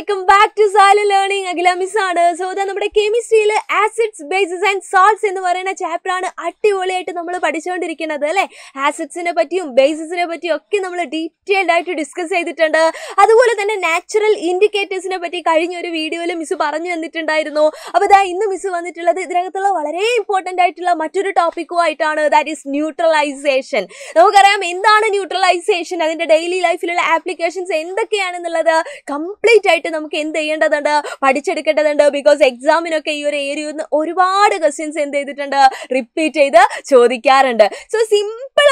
welcome back to Sala learning Akhila miss ആണ് so ഇതാ നമ്മുടെ കെമിസ്ട്രിയിൽ ആസിഡ്സ് ബേസസ് ആൻഡ് സോൾട്സ് എന്ന് പറയുന്ന ചാപ്റ്ററാണ് അടിപൊളിയായിട്ട് നമ്മൾ പഠിച്ചുകൊണ്ടിരിക്കുന്നത് അല്ലേ ആസിഡ്സിനെ പറ്റിയും ബേസസിനെ പറ്റിയും ഒക്കെ നമ്മൾ ഡീറ്റെയിൽഡ് ആയിട്ട് ഡിസ്കസ് ചെയ്തിട്ടുണ്ട് അതുപോലെ തന്നെ നാച്ചുറൽ ഇൻഡിക്കേറ്റേഴ്സിനെ പറ്റി കഴിഞ്ഞ ഒരു വീഡിയോയിൽ മിസ് പറഞ്ഞു തന്നിട്ടുണ്ടായിരുന്നു അപ്പോൾ ഇതാ ഇന്ന് മിസ് വന്നിട്ടുള്ളത് ഇതിനകത്തുള്ള വളരെ ഇമ്പോർട്ടൻ്റ് ആയിട്ടുള്ള മറ്റൊരു ടോപ്പിക്കുമായിട്ടാണ് ദാറ്റ് ഈസ് ന്യൂട്രലൈസേഷൻ നമുക്കറിയാം എന്താണ് ന്യൂട്രലൈസേഷൻ അതിൻ്റെ ഡെയിലി ലൈഫിലുള്ള ആപ്ലിക്കേഷൻസ് എന്തൊക്കെയാണെന്നുള്ളത് കംപ്ലീറ്റ് ആയിട്ട് ആയിട്ട് നമുക്ക് എന്ത് ചെയ്യേണ്ടതുണ്ട് പഠിച്ചെടുക്കേണ്ടതുണ്ട് ബിക്കോസ് എക്സാമിനൊക്കെ ഈ ഒരു ഏരിയ ഒരുപാട് ക്വസ്റ്റ്യൻസ് എന്ത് ചെയ്തിട്ടുണ്ട് റിപ്പീറ്റ് ചെയ്ത് ചോദിക്കാറുണ്ട് സോ സിമ്പിൾ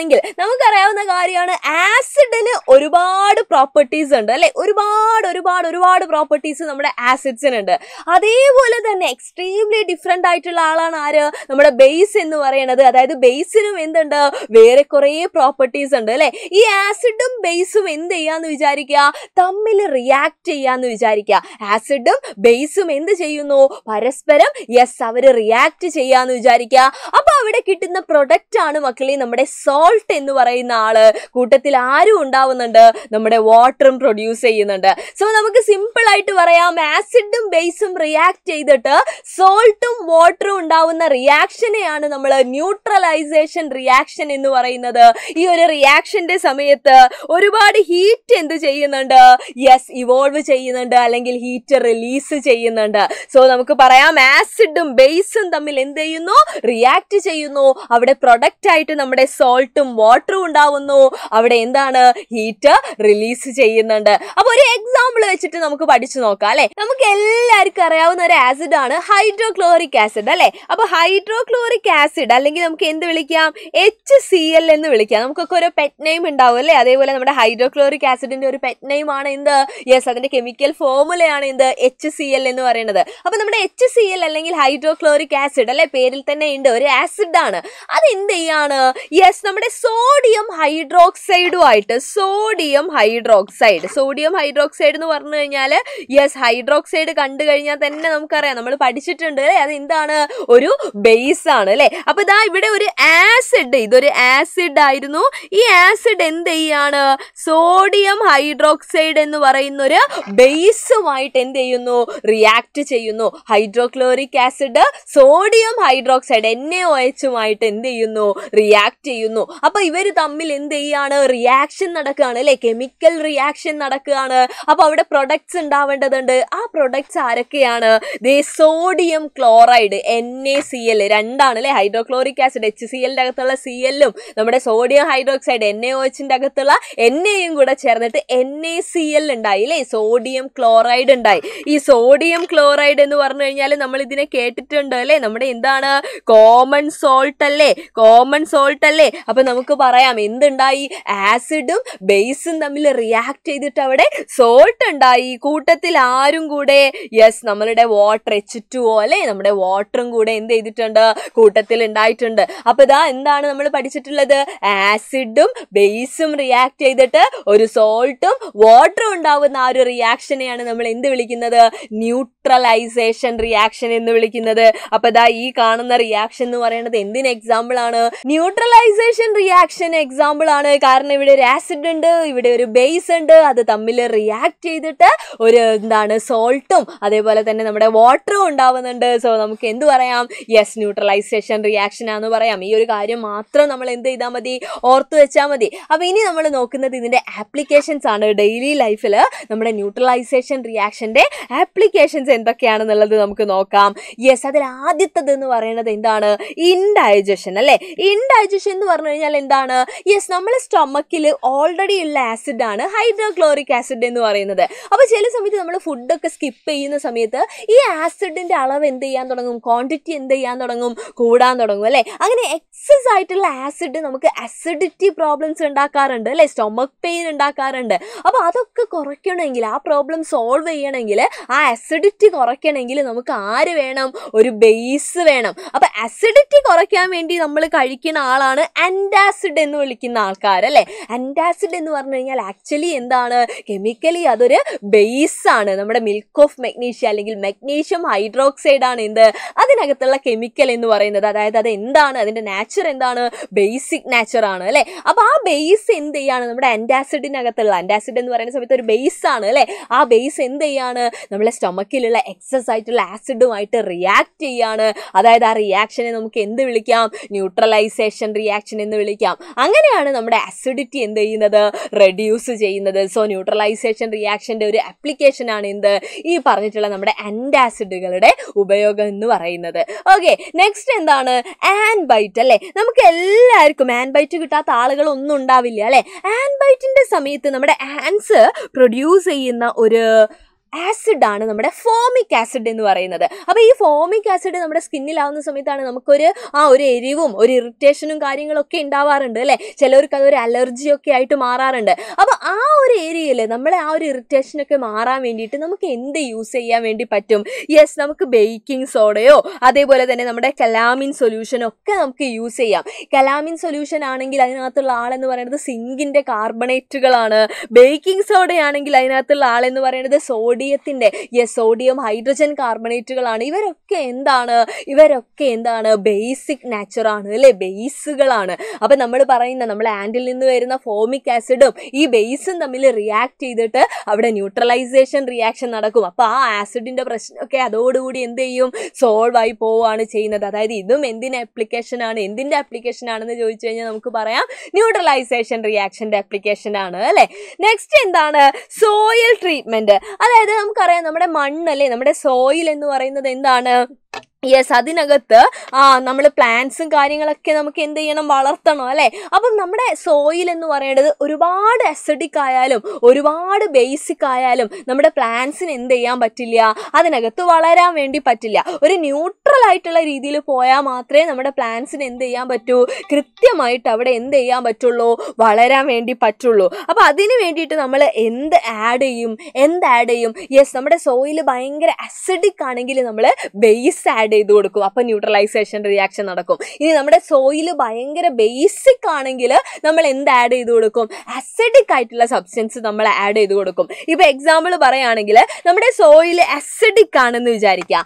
നോക്കുകയാണെങ്കിൽ നമുക്കറിയാവുന്ന കാര്യമാണ് ആസിഡിന് ഒരുപാട് പ്രോപ്പർട്ടീസ് ഉണ്ട് അല്ലെ ഒരുപാട് ഒരുപാട് ഒരുപാട് പ്രോപ്പർട്ടീസ് നമ്മുടെ ആസിഡ്സിനുണ്ട് അതേപോലെ തന്നെ എക്സ്ട്രീംലി ഡിഫറെൻ്റ് ആയിട്ടുള്ള ആളാണ് ആര് നമ്മുടെ ബേസ് എന്ന് പറയുന്നത് അതായത് ബേസിനും എന്തുണ്ട് വേറെ കുറേ പ്രോപ്പർട്ടീസ് ഉണ്ട് അല്ലെ ഈ ആസിഡും ബേസും എന്ത് ചെയ്യാന്ന് വിചാരിക്കുക തമ്മിൽ റിയാക്ട് ചെയ്യാന്ന് വിചാരിക്കുക ആസിഡും ബേസും എന്ത് ചെയ്യുന്നു പരസ്പരം യെസ് അവർ റിയാക്ട് ചെയ്യാന്ന് വിചാരിക്കുക അപ്പൊ അവിടെ കിട്ടുന്ന പ്രൊഡക്റ്റ് ആണ് മക്കളെ നമ്മുടെ സോ സോൾട്ട് എന്ന് പറയുന്ന ആള് കൂട്ടത്തിൽ ആരും ഉണ്ടാവുന്നുണ്ട് നമ്മുടെ വാട്ടറും പ്രൊഡ്യൂസ് ചെയ്യുന്നുണ്ട് സോ നമുക്ക് സിമ്പിൾ ആയിട്ട് പറയാം ആസിഡും ബേസും റിയാക്ട് ചെയ്തിട്ട് സോൾട്ടും വാട്ടറും ഉണ്ടാവുന്ന റിയാക്ഷനെയാണ് നമ്മൾ ന്യൂട്രലൈസേഷൻ റിയാക്ഷൻ എന്ന് പറയുന്നത് ഈ ഒരു റിയാക്ഷന്റെ സമയത്ത് ഒരുപാട് ഹീറ്റ് എന്ത് ചെയ്യുന്നുണ്ട് യെസ് ഇവോൾവ് ചെയ്യുന്നുണ്ട് അല്ലെങ്കിൽ ഹീറ്റ് റിലീസ് ചെയ്യുന്നുണ്ട് സോ നമുക്ക് പറയാം ആസിഡും ബേസും തമ്മിൽ എന്ത് ചെയ്യുന്നു റിയാക്ട് ചെയ്യുന്നു അവിടെ പ്രൊഡക്റ്റ് ആയിട്ട് നമ്മുടെ സോൾട്ട് ഹീറ്റും വാട്ടറും ഉണ്ടാവുന്നു അവിടെ എന്താണ് ഹീറ്റ് റിലീസ് ചെയ്യുന്നുണ്ട് അപ്പൊ ഒരു എക്സാമ്പിൾ വെച്ചിട്ട് നമുക്ക് പഠിച്ചു നോക്കാം അല്ലെ നമുക്ക് എല്ലാവർക്കും അറിയാവുന്ന ഒരു ആസിഡ് ആണ് ഹൈഡ്രോക്ലോറിക് ആസിഡ് അല്ലെ അപ്പൊ ഹൈഡ്രോക്ലോറിക് ആസിഡ് അല്ലെങ്കിൽ നമുക്ക് എന്ത് വിളിക്കാം എച്ച് സി എൽ എന്ന് വിളിക്കാം നമുക്കൊക്കെ ഒരു പെറ്റ് നെയിം ഉണ്ടാവും അല്ലെ അതേപോലെ നമ്മുടെ ഹൈഡ്രോക്ലോറിക് ആസിഡിന്റെ ഒരു പെറ്റ് നെയിം ആണ് എന്ത് യെസ് അതിന്റെ കെമിക്കൽ ഫോർമുലയാണ് എന്ത് എച്ച് സി എൽ എന്ന് പറയുന്നത് അപ്പൊ നമ്മുടെ എച്ച് സി എൽ അല്ലെങ്കിൽ ഹൈഡ്രോക്ലോറിക് ആസിഡ് അല്ലെ പേരിൽ തന്നെ ഉണ്ട് ഒരു ആസിഡ് ആണ് അത് എന്ത് ചെയ്യാണ് യെസ് നമ്മുടെ കൂടാതെ സോഡിയം ഹൈഡ്രോക്സൈഡും ആയിട്ട് സോഡിയം ഹൈഡ്രോക്സൈഡ് സോഡിയം ഹൈഡ്രോക്സൈഡ് എന്ന് പറഞ്ഞു കഴിഞ്ഞാൽ യെസ് ഹൈഡ്രോക്സൈഡ് കണ്ടു കഴിഞ്ഞാൽ തന്നെ നമുക്കറിയാം നമ്മൾ പഠിച്ചിട്ടുണ്ട് അല്ലേ അത് എന്താണ് ഒരു ബേസ് ആണ് അല്ലേ അപ്പോൾ ഇതാ ഇവിടെ ഒരു ആസിഡ് ഇതൊരു ആസിഡ് ആയിരുന്നു ഈ ആസിഡ് എന്ത് ചെയ്യാണ് സോഡിയം ഹൈഡ്രോക്സൈഡ് എന്ന് പറയുന്ന ഒരു ബേസുമായിട്ട് എന്ത് ചെയ്യുന്നു റിയാക്ട് ചെയ്യുന്നു hydrochloric acid sodium hydroxide N A O എച്ചുമായിട്ട് എന്ത് ചെയ്യുന്നു റിയാക്ട് ചെയ്യുന്നു അപ്പോൾ ഇവർ തമ്മിൽ എന്ത് ചെയ്യാണ് റിയാക്ഷൻ നടക്കുകയാണ് അല്ലെ കെമിക്കൽ റിയാക്ഷൻ നടക്കുകയാണ് അപ്പോൾ അവിടെ പ്രൊഡക്ട്സ് ഉണ്ടാവേണ്ടതുണ്ട് ആ പ്രൊഡക്ട്സ് ആരൊക്കെയാണ് ദേ sodium chloride N A C L രണ്ടാണ് അല്ലെ ഹൈഡ്രോക്ലോറിക് ആസിഡ് എച്ച് സി എല്ലിന്റെ അകത്തുള്ള സി എല്ലും നമ്മുടെ sodium hydroxide N A O അകത്തുള്ള എൻ എയും കൂടെ ചേർന്നിട്ട് എൻ എ സി എൽ ഉണ്ടായി അല്ലെ സോഡിയം ക്ലോറൈഡ് ഉണ്ടായി ഈ സോഡിയം ക്ലോറൈഡ് എന്ന് പറഞ്ഞു കഴിഞ്ഞാൽ നമ്മൾ ഇതിനെ കേട്ടിട്ടുണ്ട് അല്ലേ നമ്മുടെ എന്താണ് കോമൺ സോൾട്ട് അല്ലേ കോമൺ സോൾട്ട് അല്ലേ അപ്പൊ നമുക്ക് പറയാം എന്തുണ്ടായി ആസിഡും ബേസും തമ്മിൽ റിയാക്ട് ചെയ്തിട്ട് അവിടെ സോൾട്ട് ഉണ്ടായി കൂട്ടത്തിൽ ആരും കൂടെ യെസ് നമ്മളുടെ വാട്ടർ എച്ച് ടു പോലെ നമ്മുടെ വാട്ടറും കൂടെ എന്ത് ചെയ്തിട്ടുണ്ട് കൂട്ടത്തിൽ ഉണ്ടായിട്ടുണ്ട് അപ്പൊ ഇതാ എന്താണ് നമ്മൾ പഠിച്ചിട്ടുള്ളത് ആസിഡും ബേസും റിയാക്ട് ചെയ്തിട്ട് ഒരു സോൾട്ടും വാട്ടറും ഉണ്ടാവുന്ന ആ ഒരു റിയാക്ഷനെയാണ് നമ്മൾ എന്ത് വിളിക്കുന്നത് ന്യൂട്രൽ ന്യൂട്രലൈസേഷൻ റിയാക്ഷൻ എന്ന് വിളിക്കുന്നത് അപ്പൊ ഇതാ ഈ കാണുന്ന റിയാക്ഷൻ എന്ന് പറയുന്നത് എന്തിന് എക്സാമ്പിൾ ആണ് ന്യൂട്രലൈസേഷൻ റിയാക്ഷൻ എക്സാമ്പിൾ ആണ് കാരണം ഇവിടെ ഒരു ആസിഡ് ഉണ്ട് ഇവിടെ ഒരു ബേസ് ഉണ്ട് അത് തമ്മിൽ റിയാക്ട് ചെയ്തിട്ട് ഒരു എന്താണ് സോൾട്ടും അതേപോലെ തന്നെ നമ്മുടെ വാട്ടറും ഉണ്ടാവുന്നുണ്ട് സോ നമുക്ക് എന്ത് പറയാം യെസ് ന്യൂട്രലൈസേഷൻ റിയാക്ഷൻ ആണെന്ന് പറയാം ഈ ഒരു കാര്യം മാത്രം നമ്മൾ എന്ത് ചെയ്താൽ മതി ഓർത്തു വെച്ചാൽ മതി അപ്പോൾ ഇനി നമ്മൾ നോക്കുന്നത് ഇതിന്റെ ആപ്ലിക്കേഷൻസ് ആണ് ഡെയിലി ലൈഫിൽ നമ്മുടെ ന്യൂട്രലൈസേഷൻ റിയാക്ഷന്റെ ആപ്ലിക്കേഷൻസ് എന്തൊക്കെയാണെന്നുള്ളത് നമുക്ക് നോക്കാം യെസ് അതിൽ ആദ്യത്തത് എന്ന് പറയുന്നത് എന്താണ് ഇൻഡൈജഷൻ അല്ലേ ഇൻഡൈജഷൻ എന്ന് പറഞ്ഞു കഴിഞ്ഞാൽ എന്താണ് യെസ് നമ്മുടെ സ്റ്റൊമക്കിൽ ഓൾറെഡി ഉള്ള ആസിഡ് ആണ് ഹൈഡ്രോക്ലോറിക് ആസിഡ് എന്ന് പറയുന്നത് അപ്പോൾ ചില സമയത്ത് നമ്മൾ ഫുഡൊക്കെ സ്കിപ്പ് ചെയ്യുന്ന സമയത്ത് ഈ ആസിഡിന്റെ അളവ് എന്ത് ചെയ്യാൻ തുടങ്ങും ക്വാണ്ടിറ്റി എന്ത് ചെയ്യാൻ തുടങ്ങും കൂടാൻ തുടങ്ങും അല്ലേ അങ്ങനെ എക്സസ് ആയിട്ടുള്ള ആസിഡ് നമുക്ക് അസിഡിറ്റി പ്രോബ്ലംസ് ഉണ്ടാക്കാറുണ്ട് അല്ലേ സ്റ്റൊമക് പെയിൻ ഉണ്ടാക്കാറുണ്ട് അപ്പോൾ അതൊക്കെ കുറയ്ക്കണമെങ്കിൽ ആ പ്രോബ്ലം സോൾവ് ചെയ്യണമെങ്കിൽ ആ അസിഡിറ്റി അസിഡിറ്റി കുറയ്ക്കണമെങ്കിൽ നമുക്ക് ആര് വേണം ഒരു ബേസ് വേണം അപ്പൊ അസിഡിറ്റി കുറയ്ക്കാൻ വേണ്ടി നമ്മൾ കഴിക്കുന്ന ആളാണ് ആൻറ്റാസിഡ് എന്ന് വിളിക്കുന്ന ആൾക്കാർ അല്ലേ ആൻറ്റാസിഡ് എന്ന് പറഞ്ഞു കഴിഞ്ഞാൽ ആക്ച്വലി എന്താണ് കെമിക്കലി അതൊരു ബേസ് ആണ് നമ്മുടെ മിൽക്ക് ഓഫ് മെഗ്നീഷ്യ അല്ലെങ്കിൽ മെഗ്നീഷ്യം ഹൈഡ്രോക്സൈഡ് ആണ് എന്ത് അതിനകത്തുള്ള കെമിക്കൽ എന്ന് പറയുന്നത് അതായത് അത് എന്താണ് അതിൻ്റെ നാച്ചർ എന്താണ് ബേസിക് നാച്ചർ ആണ് അല്ലേ അപ്പോൾ ആ ബേസ് എന്ത് ചെയ്യാണ് നമ്മുടെ ആൻറ്റാസിഡിനകത്തുള്ള ആൻറ്റാസിഡ് എന്ന് പറയുന്ന സമയത്ത് ഒരു ബേസ് ആണ് അല്ലേ ആ ബേസ് എന്ത് ചെയ്യാണ് നമ്മളെ സ്റ്റൊമക്കിൽ ബോഡിയിലുള്ള എക്സസ് ആയിട്ടുള്ള ആസിഡുമായിട്ട് റിയാക്ട് ചെയ്യാണ് അതായത് ആ റിയാക്ഷനെ നമുക്ക് എന്ത് വിളിക്കാം ന്യൂട്രലൈസേഷൻ റിയാക്ഷൻ എന്ന് വിളിക്കാം അങ്ങനെയാണ് നമ്മുടെ ആസിഡിറ്റി എന്ത് ചെയ്യുന്നത് റെഡ്യൂസ് ചെയ്യുന്നത് സോ ന്യൂട്രലൈസേഷൻ റിയാക്ഷൻ്റെ ഒരു ആപ്ലിക്കേഷനാണ് എന്ത് ഈ പറഞ്ഞിട്ടുള്ള നമ്മുടെ ആൻറ്റാസിഡുകളുടെ ഉപയോഗം എന്ന് പറയുന്നത് ഓക്കെ നെക്സ്റ്റ് എന്താണ് ആൻ ബൈറ്റ് അല്ലേ നമുക്ക് എല്ലാവർക്കും ആൻ ബൈറ്റ് കിട്ടാത്ത ആളുകളൊന്നും ഉണ്ടാവില്ല അല്ലേ ആൻ ബൈറ്റിൻ്റെ സമയത്ത് നമ്മുടെ ആൻസ് പ്രൊഡ്യൂസ് ചെയ്യുന്ന ഒരു ആസിഡാണ് നമ്മുടെ ഫോമിക് ആസിഡ് എന്ന് പറയുന്നത് അപ്പോൾ ഈ ഫോമിക് ആസിഡ് നമ്മുടെ സ്കിന്നിലാവുന്ന സമയത്താണ് നമുക്കൊരു ആ ഒരു എരിവും ഒരു ഇറിറ്റേഷനും കാര്യങ്ങളൊക്കെ ഉണ്ടാവാറുണ്ട് അല്ലേ ചിലവർക്ക് അതൊരു അലർജിയൊക്കെ ആയിട്ട് മാറാറുണ്ട് അപ്പോൾ ആ ഒരു ഏരിയയിൽ നമ്മളെ ആ ഒരു ഇറിറ്റേഷനൊക്കെ മാറാൻ വേണ്ടിയിട്ട് നമുക്ക് എന്ത് യൂസ് ചെയ്യാൻ വേണ്ടി പറ്റും യെസ് നമുക്ക് ബേക്കിംഗ് സോഡയോ അതേപോലെ തന്നെ നമ്മുടെ കലാമിൻ സൊല്യൂഷനോ ഒക്കെ നമുക്ക് യൂസ് ചെയ്യാം കലാമിൻ സൊല്യൂഷൻ ആണെങ്കിൽ അതിനകത്തുള്ള ആളെന്ന് പറയുന്നത് സിങ്കിൻ്റെ കാർബണേറ്റുകളാണ് ബേക്കിംഗ് സോഡയാണെങ്കിൽ അതിനകത്തുള്ള ആളെന്ന് പറയുന്നത് സോഡ സോഡിയത്തിൻ്റെ യെസ് സോഡിയം ഹൈഡ്രജൻ കാർബണേറ്റുകളാണ് ഇവരൊക്കെ എന്താണ് ഇവരൊക്കെ എന്താണ് ബേസിക് ആണ് അല്ലേ ബേസുകളാണ് അപ്പം നമ്മൾ പറയുന്ന നമ്മളെ ആൻഡിൽ നിന്ന് വരുന്ന ഫോമിക് ആസിഡും ഈ ബേസും തമ്മിൽ റിയാക്ട് ചെയ്തിട്ട് അവിടെ ന്യൂട്രലൈസേഷൻ റിയാക്ഷൻ നടക്കും അപ്പോൾ ആ ആസിഡിൻ്റെ പ്രശ്നമൊക്കെ അതോടുകൂടി എന്ത് ചെയ്യും സോൾവ് ആയി പോവുകയാണ് ചെയ്യുന്നത് അതായത് ഇതും എന്തിൻ്റെ ആപ്ലിക്കേഷനാണ് എന്തിൻ്റെ ആപ്ലിക്കേഷനാണെന്ന് ചോദിച്ചു കഴിഞ്ഞാൽ നമുക്ക് പറയാം ന്യൂട്രലൈസേഷൻ റിയാക്ഷൻ്റെ ആപ്ലിക്കേഷനാണ് അല്ലേ നെക്സ്റ്റ് എന്താണ് സോയിൽ ട്രീറ്റ്മെൻറ്റ് അതായത് അതായത് നമുക്കറിയാം നമ്മുടെ മണ്ണല്ലേ നമ്മുടെ സോയിൽ എന്ന് പറയുന്നത് എന്താണ് യെസ് അതിനകത്ത് നമ്മൾ പ്ലാന്റ്സും കാര്യങ്ങളൊക്കെ നമുക്ക് എന്ത് ചെയ്യണം വളർത്തണം അല്ലേ അപ്പം നമ്മുടെ സോയിൽ എന്ന് പറയുന്നത് ഒരുപാട് അസഡിക് ആയാലും ഒരുപാട് ബേസിക് ആയാലും നമ്മുടെ പ്ലാന്റ്സിന് എന്ത് ചെയ്യാൻ പറ്റില്ല അതിനകത്ത് വളരാൻ വേണ്ടി പറ്റില്ല ഒരു ന്യൂട്രൽ ആയിട്ടുള്ള രീതിയിൽ പോയാൽ മാത്രമേ നമ്മുടെ പ്ലാന്റ്സിന് എന്ത് ചെയ്യാൻ പറ്റൂ കൃത്യമായിട്ട് അവിടെ എന്ത് ചെയ്യാൻ പറ്റുള്ളൂ വളരാൻ വേണ്ടി പറ്റുള്ളൂ അപ്പോൾ അതിന് വേണ്ടിയിട്ട് നമ്മൾ എന്ത് ആഡ് ചെയ്യും എന്ത് ആഡ് ചെയ്യും യെസ് നമ്മുടെ സോയിൽ ഭയങ്കര അസഡിക് ആണെങ്കിൽ നമ്മൾ ബേസ് ആഡ് ആഡ് ചെയ്ത് കൊടുക്കും അപ്പം ന്യൂട്രലൈസേഷൻ റിയാക്ഷൻ നടക്കും ഇനി നമ്മുടെ സോയിൽ ഭയങ്കര ബേസിക് ആണെങ്കിൽ നമ്മൾ എന്ത് ആഡ് ചെയ്ത് കൊടുക്കും അസിഡിക് ആയിട്ടുള്ള സബ്സ്റ്റൻസ് നമ്മൾ ആഡ് ചെയ്ത് കൊടുക്കും ഇപ്പൊ എക്സാമ്പിൾ പറയുകയാണെങ്കിൽ നമ്മുടെ സോയിൽ അസിഡിക് ആണെന്ന് വിചാരിക്കുക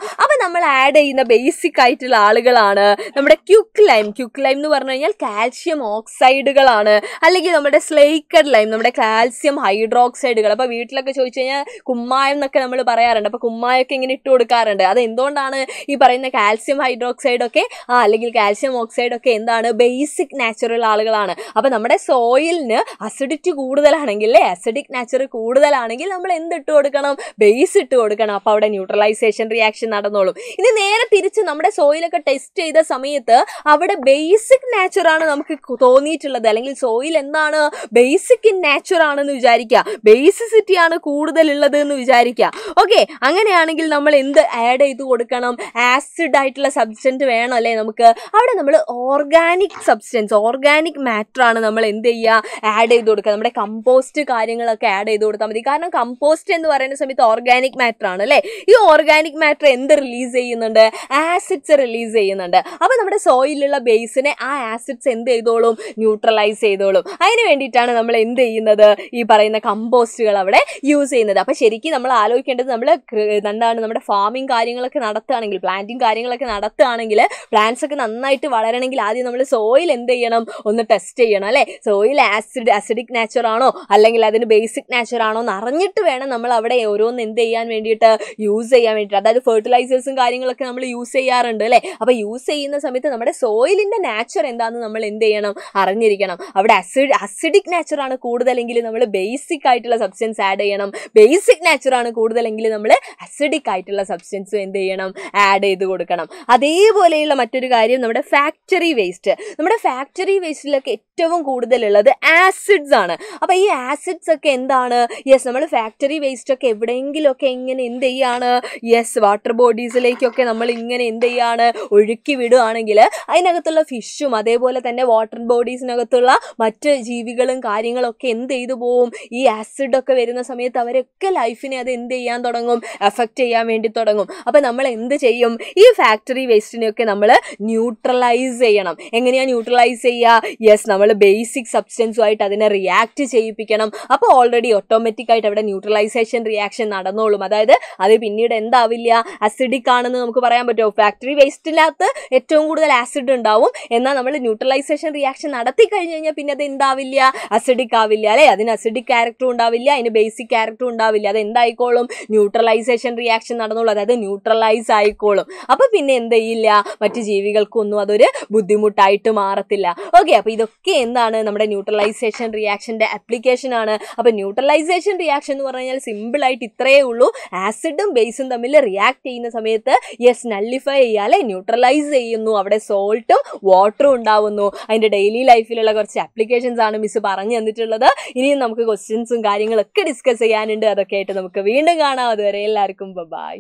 നമ്മൾ ആഡ് ചെയ്യുന്ന ബേസിക് ആയിട്ടുള്ള ആളുകളാണ് നമ്മുടെ ക്യുക്ക് ലൈം ക്യുക്ക് ലൈം എന്ന് പറഞ്ഞു കഴിഞ്ഞാൽ കാൽഷ്യം ഓക്സൈഡുകളാണ് അല്ലെങ്കിൽ നമ്മുടെ സ്ലേക്കഡ് ലൈം നമ്മുടെ കാൽസ്യം ഹൈഡ്രോക്സൈഡുകൾ അപ്പോൾ വീട്ടിലൊക്കെ ചോദിച്ചു കഴിഞ്ഞാൽ കുമ്മായം എന്നൊക്കെ നമ്മൾ പറയാറുണ്ട് അപ്പോൾ കുമ്മായൊക്കെ ഇങ്ങനെ ഇട്ട് കൊടുക്കാറുണ്ട് അത് എന്തുകൊണ്ടാണ് ഈ പറയുന്ന കാൽസ്യം ഹൈഡ്രോക്സൈഡ് ഒക്കെ ആ അല്ലെങ്കിൽ കാൽസ്യം ഓക്സൈഡ് ഒക്കെ എന്താണ് ബേസിക് നാച്ചുറൽ ആളുകളാണ് അപ്പോൾ നമ്മുടെ സോയിലിന് അസിഡിറ്റി കൂടുതലാണെങ്കിൽ അല്ലേ അസിഡിക് നാച്ചുറൽ കൂടുതലാണെങ്കിൽ നമ്മൾ എന്ത് ഇട്ട് കൊടുക്കണം ബേസ് ഇട്ട് കൊടുക്കണം അപ്പോൾ അവിടെ ന്യൂട്രലൈസേഷൻ റിയാക്ഷൻ നടന്നോളും വരും ഇനി നേരെ തിരിച്ച് നമ്മുടെ സോയിലൊക്കെ ടെസ്റ്റ് ചെയ്ത സമയത്ത് അവിടെ ബേസിക് നാച്ചുറാണ് നമുക്ക് തോന്നിയിട്ടുള്ളത് അല്ലെങ്കിൽ സോയിൽ എന്താണ് ബേസിക് ഇൻ നാച്ചുറാണെന്ന് വിചാരിക്കുക ബേസിസിറ്റി ആണ് കൂടുതലുള്ളത് എന്ന് വിചാരിക്കുക ഓക്കെ അങ്ങനെയാണെങ്കിൽ നമ്മൾ എന്ത് ആഡ് ചെയ്ത് കൊടുക്കണം ആസിഡ് ആയിട്ടുള്ള സബ്സ്റ്റൻറ്റ് വേണം അല്ലേ നമുക്ക് അവിടെ നമ്മൾ ഓർഗാനിക് സബ്സ്റ്റൻസ് ഓർഗാനിക് മാറ്റർ ആണ് നമ്മൾ എന്ത് ചെയ്യുക ആഡ് ചെയ്ത് കൊടുക്കുക നമ്മുടെ കമ്പോസ്റ്റ് കാര്യങ്ങളൊക്കെ ആഡ് ചെയ്ത് കൊടുത്താൽ മതി കാരണം കമ്പോസ്റ്റ് എന്ന് പറയുന്ന സമയത്ത് ഓർഗാനിക് മാറ്റർ ആണ് അല്ലേ ഈ ഓർഗാനിക് മാറ്റർ എന്ത് റിലീസ് റിലീസ് ചെയ്യുന്നുണ്ട് ആസിഡ്സ് റിലീസ് ചെയ്യുന്നുണ്ട് അപ്പോൾ നമ്മുടെ സോയിലുള്ള ബേസിനെ ആ ആസിഡ്സ് എന്ത് ചെയ്തോളും ന്യൂട്രലൈസ് ചെയ്തോളും അതിന് വേണ്ടിയിട്ടാണ് നമ്മൾ എന്ത് ചെയ്യുന്നത് ഈ പറയുന്ന കമ്പോസ്റ്റുകൾ അവിടെ യൂസ് ചെയ്യുന്നത് അപ്പോൾ ശരിക്കും നമ്മൾ ആലോചിക്കേണ്ടത് നമ്മൾ എന്താണ് നമ്മുടെ ഫാമിംഗ് കാര്യങ്ങളൊക്കെ നടത്തുകയാണെങ്കിൽ പ്ലാന്റിങ് കാര്യങ്ങളൊക്കെ നടത്തുകയാണെങ്കിൽ പ്ലാന്റ്സ് ഒക്കെ നന്നായിട്ട് വളരണമെങ്കിൽ ആദ്യം നമ്മൾ സോയിൽ എന്ത് ചെയ്യണം ഒന്ന് ടെസ്റ്റ് ചെയ്യണം അല്ലേ സോയിൽ ആസിഡ് അസിഡിക് നാച്ചർ ആണോ അല്ലെങ്കിൽ അതിന് ബേസിക് നാച്ചർ ആണോ എന്ന് അറിഞ്ഞിട്ട് വേണം നമ്മൾ അവിടെ ഓരോന്ന് എന്ത് ചെയ്യാൻ വേണ്ടിയിട്ട് യൂസ് ചെയ്യാൻ വേണ്ടിയിട്ട് അതായത് ഫെർട്ടിലൈസേഴ്സ് ഫെർട്ടിലൈസേഴ്സും കാര്യങ്ങളൊക്കെ നമ്മൾ യൂസ് ചെയ്യാറുണ്ട് അല്ലേ അപ്പോൾ യൂസ് ചെയ്യുന്ന സമയത്ത് നമ്മുടെ സോയിലിൻ്റെ നാച്ചർ എന്താണെന്ന് നമ്മൾ എന്ത് ചെയ്യണം അറിഞ്ഞിരിക്കണം അവിടെ അസിഡ് അസിഡിക് നാച്ചറാണ് കൂടുതലെങ്കിൽ നമ്മൾ ബേസിക് ആയിട്ടുള്ള സബ്സ്റ്റൻസ് ആഡ് ചെയ്യണം ബേസിക് നാച്ചറാണ് കൂടുതലെങ്കിൽ നമ്മൾ അസിഡിക് ആയിട്ടുള്ള സബ്സ്റ്റൻസും എന്ത് ചെയ്യണം ആഡ് ചെയ്ത് കൊടുക്കണം അതേപോലെയുള്ള മറ്റൊരു കാര്യം നമ്മുടെ ഫാക്ടറി വേസ്റ്റ് നമ്മുടെ ഫാക്ടറി വേസ്റ്റിലൊക്കെ ഏറ്റവും കൂടുതലുള്ളത് ആസിഡ്സ് ആണ് അപ്പോൾ ഈ ആസിഡ്സ് ഒക്കെ എന്താണ് യെസ് നമ്മൾ ഫാക്ടറി വേസ്റ്റ് ഒക്കെ എവിടെയെങ്കിലുമൊക്കെ എങ്ങനെ എന്ത് ചെയ്യാണ് യെസ് വാട്ടർ ബോഡീസിൽ ബോക്സിലേക്കൊക്കെ നമ്മൾ ഇങ്ങനെ എന്ത് ചെയ്യാണ് ഒഴുക്കി വിടുകയാണെങ്കിൽ അതിനകത്തുള്ള ഫിഷും അതേപോലെ തന്നെ വാട്ടർ ബോഡീസിനകത്തുള്ള മറ്റ് ജീവികളും കാര്യങ്ങളൊക്കെ എന്ത് ചെയ്തു പോവും ഈ ആസിഡൊക്കെ വരുന്ന സമയത്ത് അവരൊക്കെ ലൈഫിനെ അത് എന്ത് ചെയ്യാൻ തുടങ്ങും എഫക്റ്റ് ചെയ്യാൻ വേണ്ടി തുടങ്ങും അപ്പം നമ്മൾ എന്ത് ചെയ്യും ഈ ഫാക്ടറി വേസ്റ്റിനെയൊക്കെ നമ്മൾ ന്യൂട്രലൈസ് ചെയ്യണം എങ്ങനെയാണ് ന്യൂട്രലൈസ് ചെയ്യുക യെസ് നമ്മൾ ബേസിക് സബ്സ്റ്റൻസുമായിട്ട് അതിനെ റിയാക്ട് ചെയ്യിപ്പിക്കണം അപ്പോൾ ഓൾറെഡി ഓട്ടോമാറ്റിക്കായിട്ട് അവിടെ ന്യൂട്രലൈസേഷൻ റിയാക്ഷൻ നടന്നോളും അതായത് അത് പിന്നീട് എന്താവില്ല അസിഡിക് ആണെന്ന് നമുക്ക് പറയാൻ പറ്റുമോ ഫാക്ടറി വേസ്റ്റിനകത്ത് ഏറ്റവും കൂടുതൽ ആസിഡ് ഉണ്ടാവും എന്നാൽ നമ്മൾ ന്യൂട്രലൈസേഷൻ റിയാക്ഷൻ നടത്തി കഴിഞ്ഞ് കഴിഞ്ഞാൽ പിന്നെ അത് എന്താവില്ല അസിഡിക് ആവില്ല അല്ലെ അതിന് അസിഡിക് ക്യാരക്ടർ ഉണ്ടാവില്ല അതിന് ബേസിക് ക്യാരക്ടർ ഉണ്ടാവില്ല അത് എന്തായിക്കോളും ന്യൂട്രലൈസേഷൻ റിയാക്ഷൻ നടന്നുള്ളൂ അതായത് ന്യൂട്രലൈസ് ആയിക്കോളും അപ്പൊ പിന്നെ എന്ത് ചെയ്യില്ല മറ്റ് ജീവികൾക്കൊന്നും അതൊരു ബുദ്ധിമുട്ടായിട്ട് മാറത്തില്ല ഓക്കെ അപ്പോൾ ഇതൊക്കെ എന്താണ് നമ്മുടെ ന്യൂട്രലൈസേഷൻ റിയാക്ഷന്റെ അപ്ലിക്കേഷൻ ആണ് അപ്പോൾ ന്യൂട്രലൈസേഷൻ റിയാക്ഷൻ എന്ന് പറഞ്ഞു കഴിഞ്ഞാൽ ആയിട്ട് ഇത്രയേ ഉള്ളൂ ആസിഡും ബേസും തമ്മിൽ റിയാക്ട് ചെയ്യുന്ന സമയത്ത് സമയത്ത് യെസ് നല്ലിഫൈ ചെയ്യാതെ ന്യൂട്രലൈസ് ചെയ്യുന്നു അവിടെ സോൾട്ടും വാട്ടറും ഉണ്ടാവുന്നു അതിൻ്റെ ഡെയിലി ലൈഫിലുള്ള കുറച്ച് ആപ്ലിക്കേഷൻസ് ആണ് മിസ് പറഞ്ഞു തന്നിട്ടുള്ളത് ഇനിയും നമുക്ക് ക്വസ്റ്റ്യൻസും കാര്യങ്ങളൊക്കെ ഡിസ്കസ് ചെയ്യാനുണ്ട് അതൊക്കെ ആയിട്ട് നമുക്ക് വീണ്ടും കാണാം അതുവരെ എല്ലാവർക്കും ബൈ